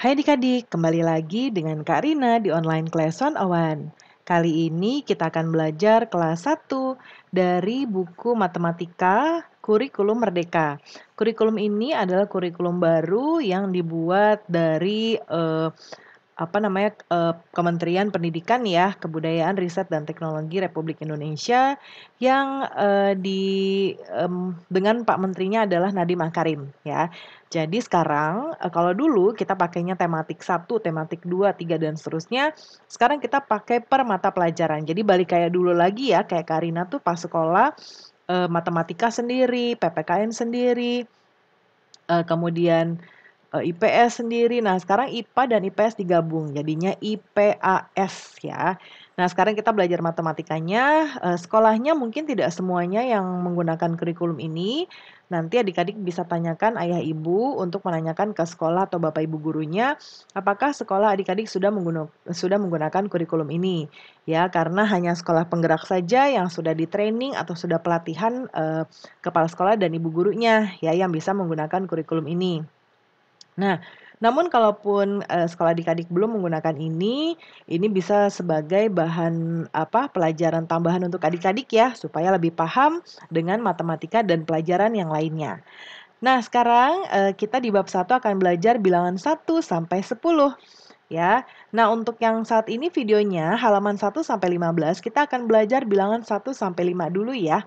Hai adik-adik, kembali lagi dengan Kak Rina di online Class 101. Kali ini kita akan belajar kelas 1 dari buku Matematika Kurikulum Merdeka. Kurikulum ini adalah kurikulum baru yang dibuat dari uh, apa namanya uh, Kementerian Pendidikan ya Kebudayaan Riset dan Teknologi Republik Indonesia yang uh, di um, dengan Pak Menterinya adalah Nadiem Makarim ya. Jadi sekarang eh, kalau dulu kita pakainya tematik satu, tematik dua, tiga dan seterusnya, sekarang kita pakai per mata pelajaran. Jadi balik kayak dulu lagi ya, kayak Karina tuh pas sekolah matematika sendiri, PPKN sendiri, kemudian Eh, IPS sendiri. Nah, sekarang IPA dan IPS digabung, jadinya IPAS ya. Nah, sekarang kita belajar matematikanya. Eh, sekolahnya mungkin tidak semuanya yang menggunakan kurikulum ini. Nanti adik-adik bisa tanyakan ayah ibu untuk menanyakan ke sekolah atau bapak ibu gurunya, apakah sekolah adik-adik sudah menggunakan sudah menggunakan kurikulum ini. Ya, karena hanya sekolah penggerak saja yang sudah di training atau sudah pelatihan eh, kepala sekolah dan ibu gurunya ya yang bisa menggunakan kurikulum ini. Nah, namun kalaupun, uh, sekolah adik-adik belum menggunakan ini, ini bisa sebagai bahan, apa, pelajaran tambahan untuk adik-adik ya, supaya lebih paham dengan matematika dan pelajaran yang lainnya. Nah, sekarang, uh, kita di bab 1 akan belajar bilangan 1 sampai 10, ya. Nah, untuk yang saat ini videonya halaman 1 sampai 15, kita akan belajar bilangan 1 sampai 5 dulu ya.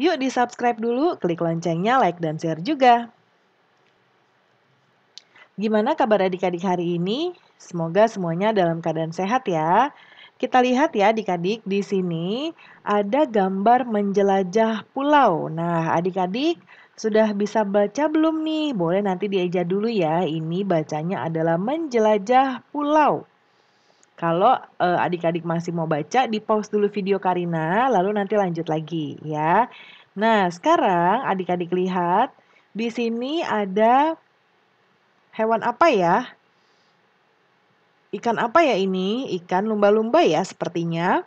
Yuk di-subscribe dulu, klik loncengnya, like dan share juga. Gimana kabar adik-adik hari ini? Semoga semuanya dalam keadaan sehat ya. Kita lihat ya adik-adik di sini ada gambar menjelajah pulau. Nah adik-adik sudah bisa baca belum nih? Boleh nanti dieja dulu ya. Ini bacanya adalah menjelajah pulau. Kalau eh, adik-adik eh, masih mau baca, di pause dulu video Karina, lalu nanti lanjut lagi ya. Nah sekarang adik-adik lihat di sini ada Hewan apa ya? Ikan apa ya ini? Ikan lumba-lumba ya sepertinya.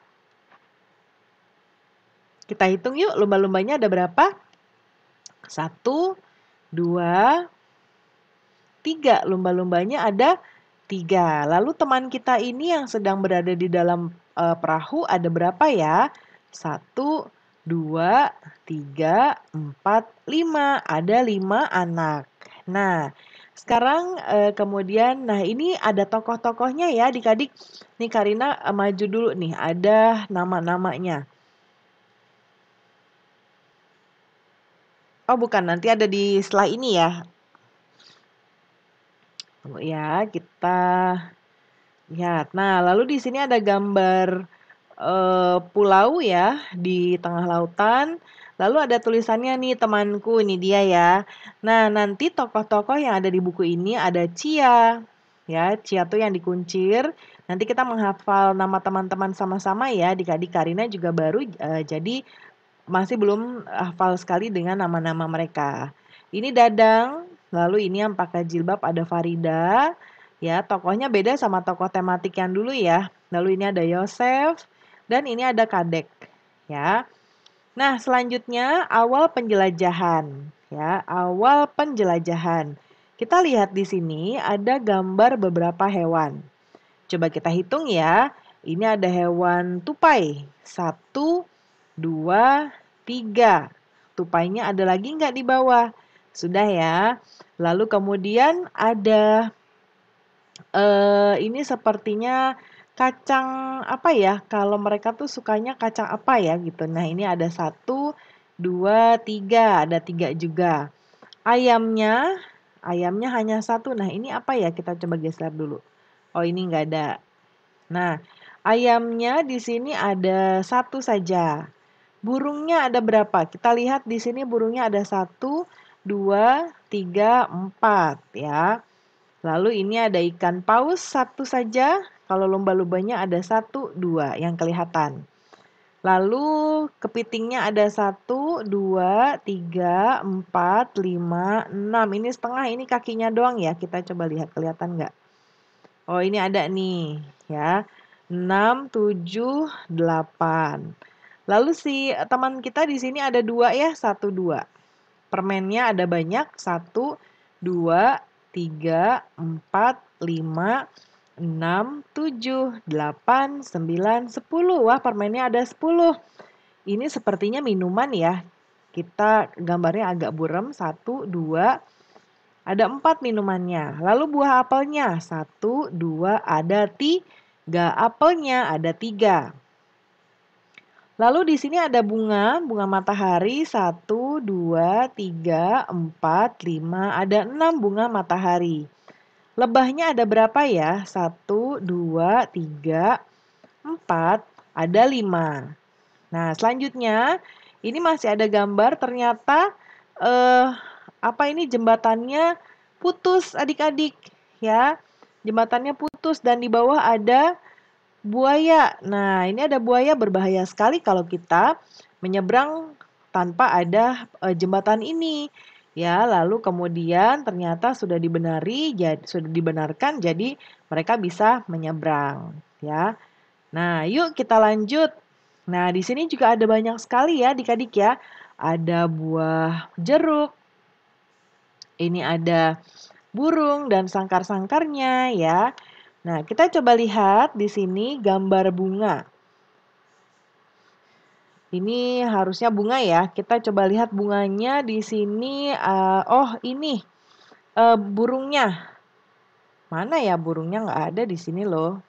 Kita hitung yuk lumba-lumbanya ada berapa? Satu, dua, tiga. Lumba-lumbanya ada tiga. Lalu teman kita ini yang sedang berada di dalam eh, perahu ada berapa ya? Satu, dua, tiga, empat, lima. Ada lima anak. Nah, sekarang uh, kemudian, nah ini ada tokoh-tokohnya ya adik-adik. Nih Karina uh, maju dulu nih, ada nama-namanya. Oh bukan, nanti ada di setelah ini ya. Tunggu oh, ya, kita lihat. Nah, lalu di sini ada gambar uh, pulau ya di tengah lautan. Lalu ada tulisannya nih temanku, ini dia ya. Nah, nanti tokoh-tokoh yang ada di buku ini ada Cia. Ya, Cia tuh yang dikuncir. Nanti kita menghafal nama teman-teman sama-sama ya. Dikadi Karina juga baru uh, jadi masih belum hafal sekali dengan nama-nama mereka. Ini Dadang, lalu ini yang pakai jilbab ada Farida. Ya, tokohnya beda sama tokoh tematik yang dulu ya. Lalu ini ada Yosef dan ini ada Kadek. Ya. Nah, selanjutnya awal penjelajahan ya, awal penjelajahan. Kita lihat di sini ada gambar beberapa hewan. Coba kita hitung ya. Ini ada hewan tupai. Satu, dua, tiga. Tupainya ada lagi nggak di bawah? Sudah ya. Lalu kemudian ada eh, ini sepertinya kacang apa ya, kalau mereka tuh sukanya kacang apa ya gitu. Nah, ini ada satu dua tiga ada tiga juga. Ayamnya, ayamnya hanya satu. Nah, ini apa ya? Kita coba geser dulu. Oh, ini nggak ada. Nah, ayamnya di sini ada satu saja. Burungnya ada berapa? Kita lihat di sini burungnya ada satu, dua, tiga, empat ya. Lalu ini ada ikan paus satu saja, kalau lumba-lumbanya ada satu, dua yang kelihatan. Lalu kepitingnya ada satu, dua, tiga, empat, lima, enam. Ini setengah, ini kakinya doang ya. Kita coba lihat kelihatan nggak? Oh ini ada nih ya. enam tujuh delapan. Lalu si teman kita di sini ada dua ya, satu dua. Permennya ada banyak, satu, dua, tiga, empat, lima, 6, 7, 8, 9, 10. Wah, permennya ada 10. Ini sepertinya minuman ya. Kita gambarnya agak buram. 1, 2, ada 4 minumannya. Lalu buah apelnya. 1, 2, ada 3. Apelnya ada 3. Lalu di sini ada bunga, bunga matahari 1, 2, 3, 4, 5, ada 6 bunga matahari. Lebahnya ada berapa ya? Satu, dua, tiga, empat, ada lima. Nah, selanjutnya ini masih ada gambar ternyata eh, apa ini jembatannya putus adik-adik ya. Jembatannya putus dan di bawah ada buaya. Nah, ini ada buaya berbahaya sekali kalau kita menyeberang tanpa ada eh, jembatan ini ya lalu kemudian ternyata sudah dibenari jadi sudah dibenarkan jadi mereka bisa menyeberang ya nah yuk kita lanjut nah di sini juga ada banyak sekali ya dikadik ya ada buah jeruk ini ada burung dan sangkar-sangkarnya ya nah kita coba lihat di sini gambar bunga ini harusnya bunga ya. Kita coba lihat bunganya di sini. Uh, oh, ini uh, burungnya. Mana ya burungnya nggak ada di sini loh.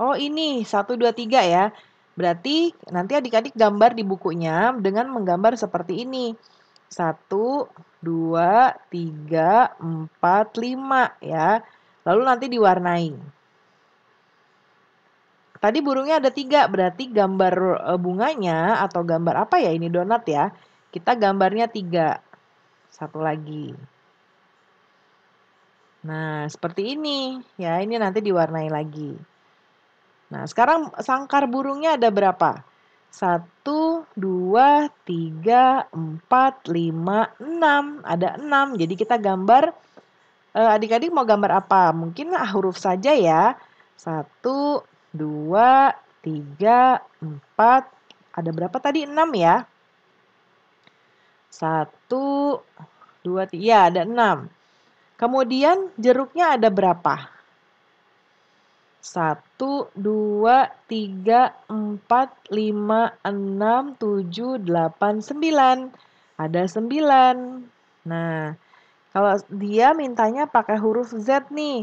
Oh ini, satu dua tiga ya. Berarti nanti adik-adik gambar di bukunya dengan menggambar seperti ini. satu dua tiga empat lima ya. Lalu nanti diwarnai. Tadi burungnya ada tiga, berarti gambar eh, bunganya atau gambar apa ya ini donat ya? Kita gambarnya tiga. Satu lagi. Nah, seperti ini. Ya, ini nanti diwarnai lagi. Nah, sekarang sangkar burungnya ada berapa? Satu, dua, tiga, empat, lima, enam. Ada enam. Jadi kita gambar, eh, adik-adik mau gambar apa? Mungkin ah, huruf saja ya. Satu, 2, 3, 4, ada berapa tadi? 6 ya. 1, 2, 3, ya ada 6. Kemudian jeruknya ada berapa? 1, 2, 3, 4, 5, 6, 7, 8, 9. Ada 9. Nah, kalau dia mintanya pakai huruf Z nih.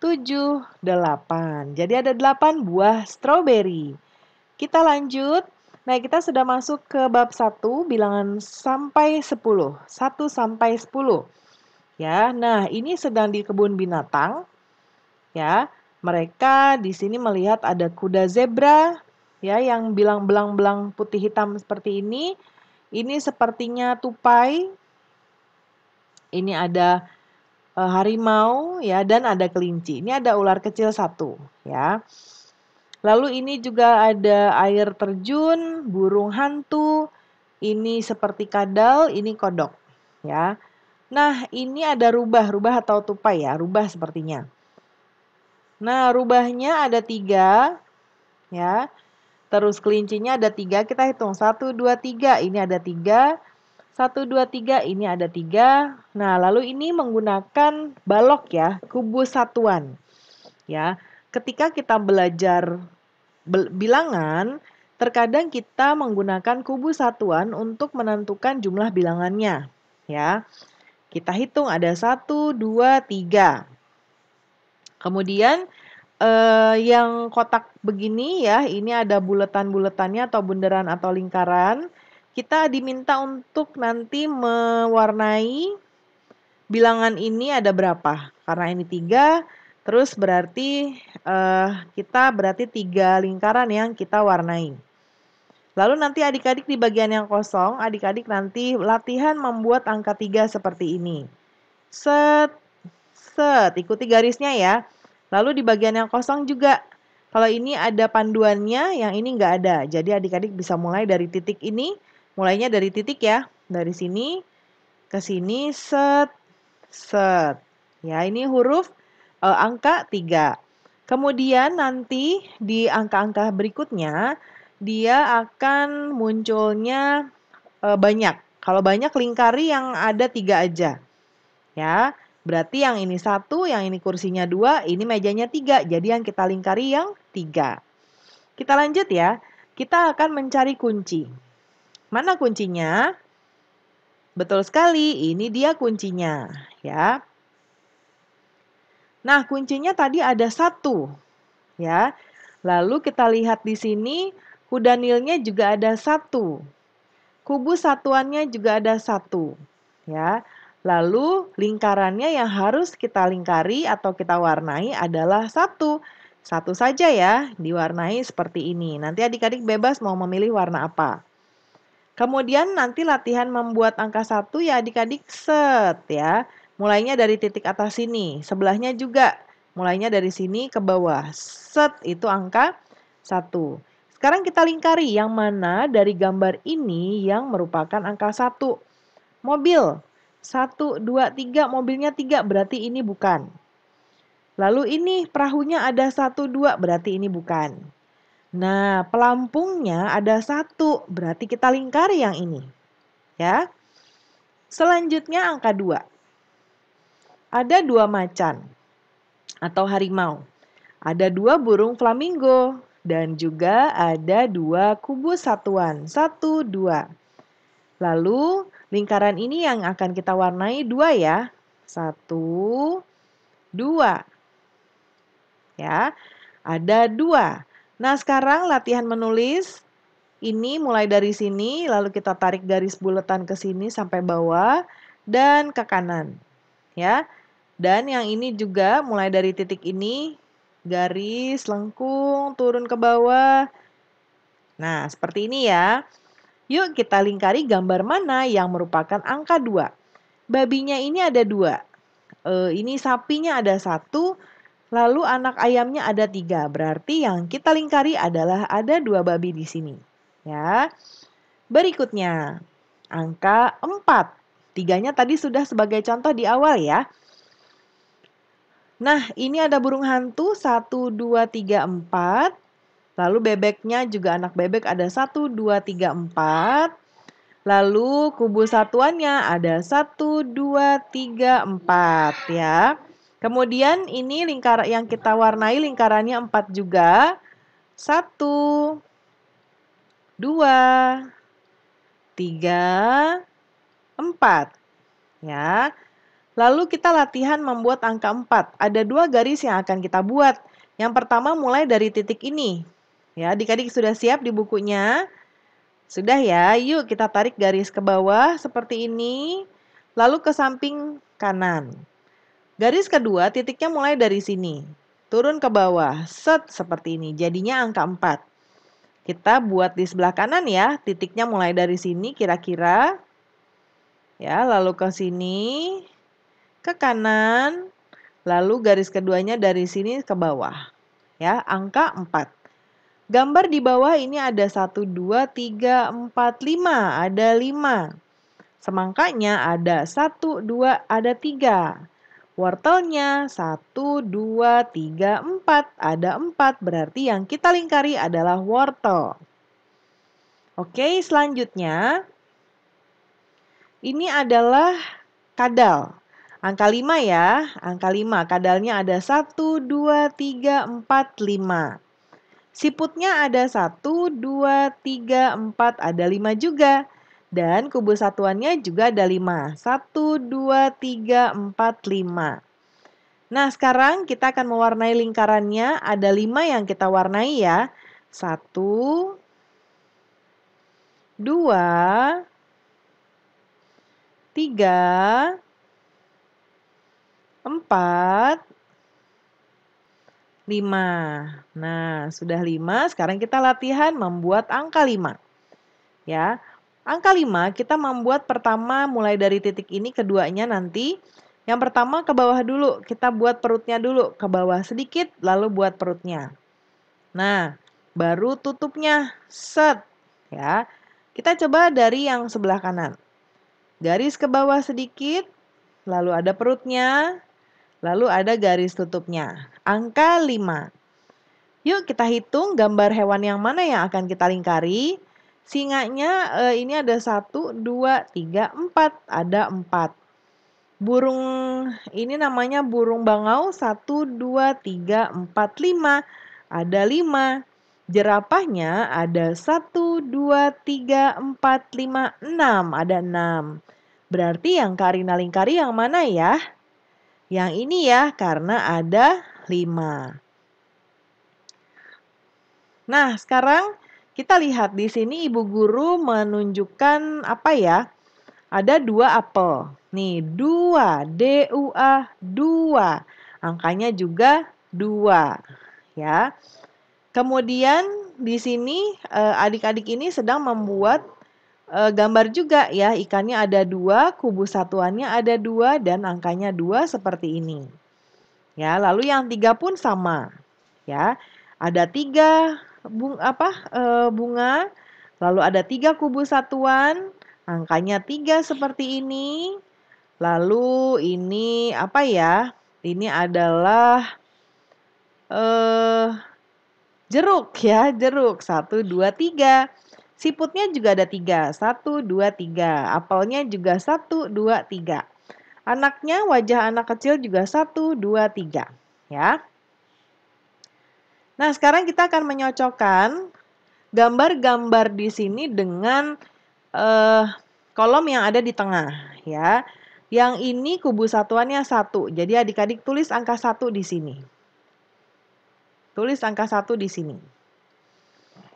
7, 8. Jadi ada 8 buah stroberi. Kita lanjut. Nah, kita sudah masuk ke bab 1 bilangan sampai 10. 1 sampai 10. Ya, nah ini sedang di kebun binatang. Ya, mereka di sini melihat ada kuda zebra ya yang bilang belang-belang putih hitam seperti ini. Ini sepertinya tupai. Ini ada Eh, harimau ya dan ada kelinci. Ini ada ular kecil satu ya. Lalu ini juga ada air terjun, burung hantu, ini seperti kadal, ini kodok ya. Nah, ini ada rubah, rubah atau tupai ya, rubah sepertinya. Nah, rubahnya ada tiga, ya. Terus kelincinya ada tiga, kita hitung. Satu, dua, tiga. Ini ada tiga. 1, 2, 3, ini ada 3. Nah, lalu ini menggunakan balok ya, kubus satuan. Ya, ketika kita belajar bilangan, terkadang kita menggunakan kubus satuan untuk menentukan jumlah bilangannya. Ya, kita hitung ada 1, 2, 3. Kemudian eh, yang kotak begini ya, ini ada buletan-buletannya atau bundaran atau lingkaran. Kita diminta untuk nanti mewarnai bilangan ini ada berapa. Karena ini tiga, terus berarti uh, kita berarti tiga lingkaran yang kita warnai. Lalu nanti adik-adik di bagian yang kosong, adik-adik nanti latihan membuat angka tiga seperti ini. Set, set, ikuti garisnya ya. Lalu di bagian yang kosong juga, kalau ini ada panduannya, yang ini nggak ada. Jadi adik-adik bisa mulai dari titik ini mulainya dari titik ya dari sini ke sini set set ya ini huruf uh, angka tiga. kemudian nanti di angka-angka berikutnya dia akan munculnya uh, banyak kalau banyak lingkari yang ada tiga aja ya Berarti yang ini satu, yang ini kursinya dua, ini mejanya tiga. Jadi yang kita lingkari yang tiga. Kita lanjut ya. Kita akan mencari kunci. Mana kuncinya? Betul sekali, ini dia kuncinya, ya. Nah, kuncinya tadi ada satu, ya. Lalu kita lihat di sini, kudanilnya juga ada satu. Kubu satuannya juga ada satu, ya. Lalu lingkarannya yang harus kita lingkari atau kita warnai adalah satu. Satu saja ya, diwarnai seperti ini. Nanti adik-adik bebas mau memilih warna apa. Kemudian nanti latihan membuat angka satu ya adik-adik set ya. Mulainya dari titik atas sini, sebelahnya juga. Mulainya dari sini ke bawah. Set itu angka satu. Sekarang kita lingkari yang mana dari gambar ini yang merupakan angka satu. Mobil. Satu, dua, tiga. Mobilnya tiga, berarti ini bukan. Lalu ini perahunya ada satu, dua, berarti ini bukan. Nah, pelampungnya ada satu, berarti kita lingkari yang ini. Ya. Selanjutnya angka 2. Ada dua macan atau harimau. Ada dua burung flamingo dan juga ada dua kubus satuan. Satu, dua. Lalu lingkaran ini yang akan kita warnai dua ya. Satu, dua. Ya, ada dua. Nah, sekarang latihan menulis. Ini mulai dari sini, lalu kita tarik garis buletan ke sini sampai bawah dan ke kanan. Ya. Dan yang ini juga mulai dari titik ini garis lengkung turun ke bawah. Nah, seperti ini ya. Yuk kita lingkari gambar mana yang merupakan angka 2. Babinya ini ada dua. E, ini sapinya ada satu, Lalu anak ayamnya ada tiga, berarti yang kita lingkari adalah ada dua babi di sini. Ya, berikutnya angka empat, tiganya tadi sudah sebagai contoh di awal ya. Nah, ini ada burung hantu satu dua tiga empat, lalu bebeknya juga anak bebek ada satu dua tiga empat, lalu kubu satuannya ada satu dua tiga empat, ya. Kemudian ini lingkar yang kita warnai lingkarannya empat juga. satu dua tiga empat Ya. Lalu kita latihan membuat angka empat Ada dua garis yang akan kita buat. Yang pertama mulai dari titik ini. Ya, Adik-adik sudah siap di bukunya? Sudah ya. Yuk kita tarik garis ke bawah seperti ini. Lalu ke samping kanan. Garis kedua titiknya mulai dari sini. Turun ke bawah, set seperti ini. Jadinya angka 4. Kita buat di sebelah kanan ya, titiknya mulai dari sini kira-kira. Ya, lalu ke sini, ke kanan, lalu garis keduanya dari sini ke bawah. Ya, angka 4. Gambar di bawah ini ada 1, 2, 3, 4, 5. Ada 5. Semangkanya ada 1, 2, ada 3. Wortelnya 1, 2, 3, 4. Ada 4 berarti yang kita lingkari adalah wortel. Oke selanjutnya. Ini adalah kadal. Angka 5 ya, angka 5. Kadalnya ada 1, 2, 3, 4, 5. Siputnya ada 1, 2, 3, 4, ada 5 juga. Dan kubur satuannya juga ada 5. 1, 2, 3, 4, 5. Nah, sekarang kita akan mewarnai lingkarannya. Ada 5 yang kita warnai ya. 1, 2, 3, 4, 5. Nah, sudah 5. Sekarang kita latihan membuat angka 5. Ya, Angka 5, kita membuat pertama mulai dari titik ini, keduanya nanti. Yang pertama ke bawah dulu, kita buat perutnya dulu, ke bawah sedikit, lalu buat perutnya. Nah, baru tutupnya, set. Ya, kita coba dari yang sebelah kanan. Garis ke bawah sedikit, lalu ada perutnya, lalu ada garis tutupnya. Angka 5. Yuk kita hitung gambar hewan yang mana yang akan kita lingkari. Singanya eh, ini ada satu, dua, tiga, empat. Ada empat. Burung ini namanya burung bangau. Satu, dua, tiga, empat, lima. Ada lima. Jerapahnya ada satu, dua, tiga, empat, lima, enam. Ada enam. Berarti yang Karina lingkari yang mana ya? Yang ini ya, karena ada lima. Nah, sekarang kita lihat di sini ibu guru menunjukkan apa ya? Ada dua apel. Nih, dua. D-U-A, dua. Angkanya juga dua. Ya. Kemudian di sini eh, adik-adik ini sedang membuat eh, gambar juga ya. Ikannya ada dua, kubu satuannya ada dua, dan angkanya dua seperti ini. Ya, lalu yang tiga pun sama. Ya, ada tiga, bung apa e, bunga, lalu ada tiga kubu satuan, angkanya tiga seperti ini. Lalu ini apa ya? Ini adalah eh jeruk ya, jeruk. Satu, dua, tiga. Siputnya juga ada tiga, satu, dua, tiga. Apelnya juga satu, dua, tiga. Anaknya, wajah anak kecil juga satu, dua, tiga. Ya. Nah, sekarang kita akan menyocokkan gambar-gambar di sini dengan eh, kolom yang ada di tengah ya. Yang ini kubu satuannya satu. Jadi adik-adik tulis angka satu di sini. Tulis angka satu di sini.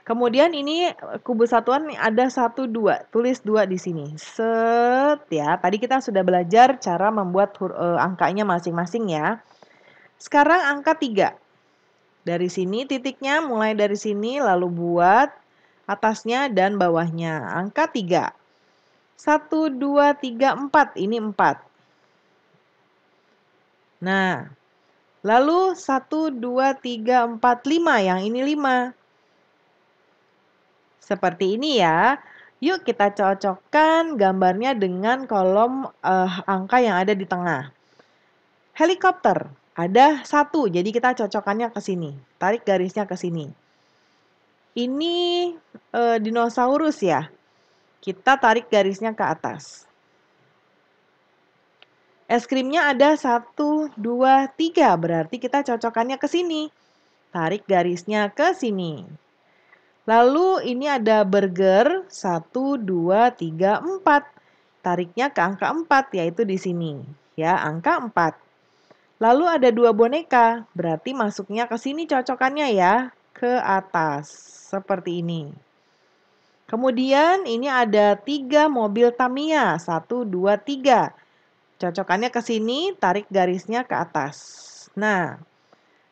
Kemudian ini kubu satuan ada satu dua, tulis dua di sini. Set ya. Tadi kita sudah belajar cara membuat eh, angkanya masing-masing ya. Sekarang angka tiga. Dari sini titiknya mulai dari sini lalu buat atasnya dan bawahnya. Angka 3. 1, 2, 3, 4. Ini 4. Nah, lalu 1, 2, 3, 4, 5. Yang ini 5. Seperti ini ya. Yuk kita cocokkan gambarnya dengan kolom eh, angka yang ada di tengah. Helikopter. Ada satu, jadi kita cocokannya ke sini. Tarik garisnya ke sini. Ini e, dinosaurus ya. Kita tarik garisnya ke atas. Es krimnya ada satu, dua, tiga. Berarti kita cocokannya ke sini. Tarik garisnya ke sini. Lalu ini ada burger satu, dua, tiga, empat. Tariknya ke angka empat, yaitu di sini. Ya, angka empat. Lalu ada dua boneka, berarti masuknya ke sini cocokannya ya, ke atas, seperti ini. Kemudian ini ada tiga mobil Tamiya, satu, dua, tiga. Cocokannya ke sini, tarik garisnya ke atas. Nah,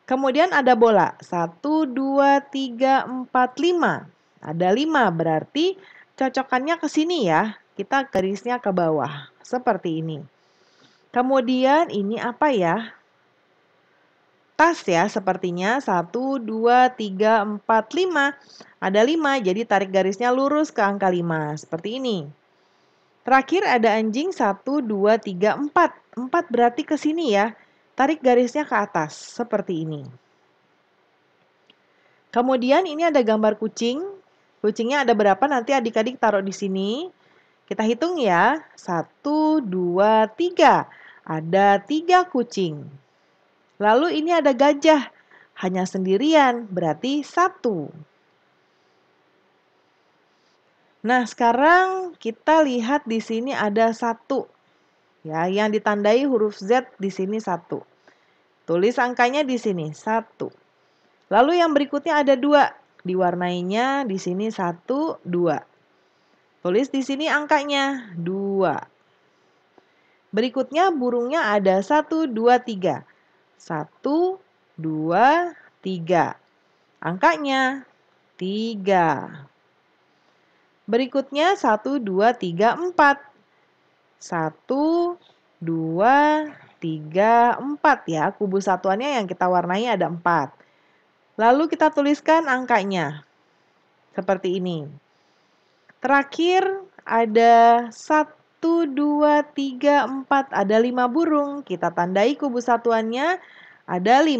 kemudian ada bola, satu, dua, tiga, empat, lima. Ada lima, berarti cocokannya ke sini ya, kita garisnya ke bawah, seperti ini. Kemudian ini apa ya? Tas ya sepertinya 1, 2, 3, 4, 5. Ada 5 jadi tarik garisnya lurus ke angka 5 seperti ini. Terakhir ada anjing 1, 2, 3, 4. 4 berarti ke sini ya. Tarik garisnya ke atas seperti ini. Kemudian ini ada gambar kucing. Kucingnya ada berapa nanti adik-adik taruh di sini. Kita hitung ya. 1, 2, 3. 3. Ada tiga kucing. Lalu ini ada gajah, hanya sendirian, berarti satu. Nah, sekarang kita lihat di sini ada satu. Ya, yang ditandai huruf Z di sini satu. Tulis angkanya di sini satu. Lalu yang berikutnya ada dua. Diwarnainya di sini satu, dua. Tulis di sini angkanya dua. Berikutnya burungnya ada 1, 2, 3. 1, 2, 3. Angkanya 3. Berikutnya 1, 2, 3, 4. 1, 2, 3, 4 ya. Kubus satuannya yang kita warnai ada 4. Lalu kita tuliskan angkanya. Seperti ini. Terakhir ada 1, 1, 2, 3, 4. Ada 5 burung. Kita tandai kubu satuannya. Ada 5. 1,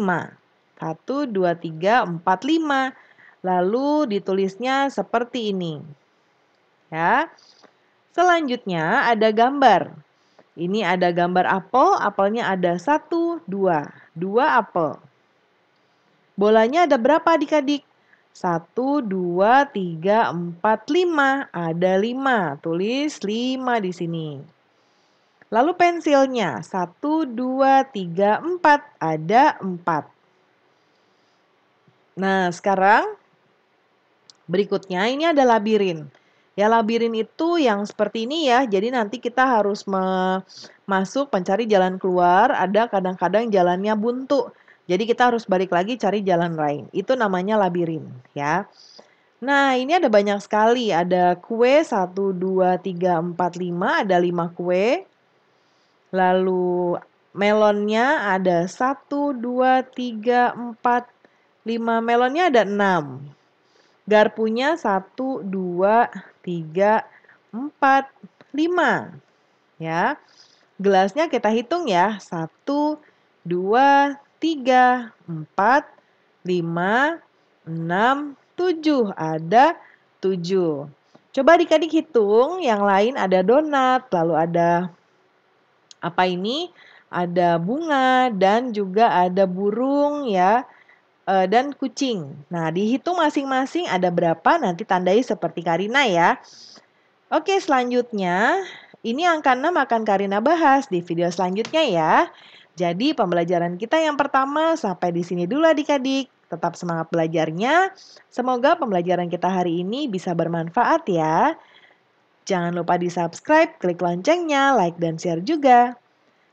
2, 3, 4, 5. Lalu ditulisnya seperti ini. Ya. Selanjutnya ada gambar. Ini ada gambar apel, apelnya ada 1, 2. 2 apel. Bolanya ada berapa adik-adik? Satu, dua, tiga, empat, lima. Ada lima. Tulis lima di sini. Lalu pensilnya. Satu, dua, tiga, empat. Ada empat. Nah, sekarang berikutnya ini ada labirin. Ya, labirin itu yang seperti ini ya. Jadi nanti kita harus masuk mencari jalan keluar. Ada kadang-kadang jalannya buntu. Jadi kita harus balik lagi cari jalan lain. Itu namanya labirin ya. Nah, ini ada banyak sekali. Ada kue 1 2 3 4 5, ada 5 kue. Lalu melonnya ada 1 2 3 4 5 melonnya ada 6. Garpunya 1 2 3 4 5. Ya. Gelasnya kita hitung ya. 1 2 tiga, empat, lima, enam, tujuh. Ada tujuh. Coba adik-adik hitung, yang lain ada donat, lalu ada apa ini? Ada bunga dan juga ada burung ya, eh, dan kucing. Nah, dihitung masing-masing ada berapa, nanti tandai seperti Karina ya. Oke, selanjutnya, ini angka 6 akan Karina bahas di video selanjutnya ya. Jadi pembelajaran kita yang pertama sampai di sini dulu adik-adik. Tetap semangat belajarnya. Semoga pembelajaran kita hari ini bisa bermanfaat ya. Jangan lupa di subscribe, klik loncengnya, like dan share juga.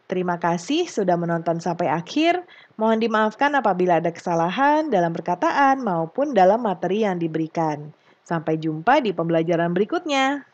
Terima kasih sudah menonton sampai akhir. Mohon dimaafkan apabila ada kesalahan dalam perkataan maupun dalam materi yang diberikan. Sampai jumpa di pembelajaran berikutnya.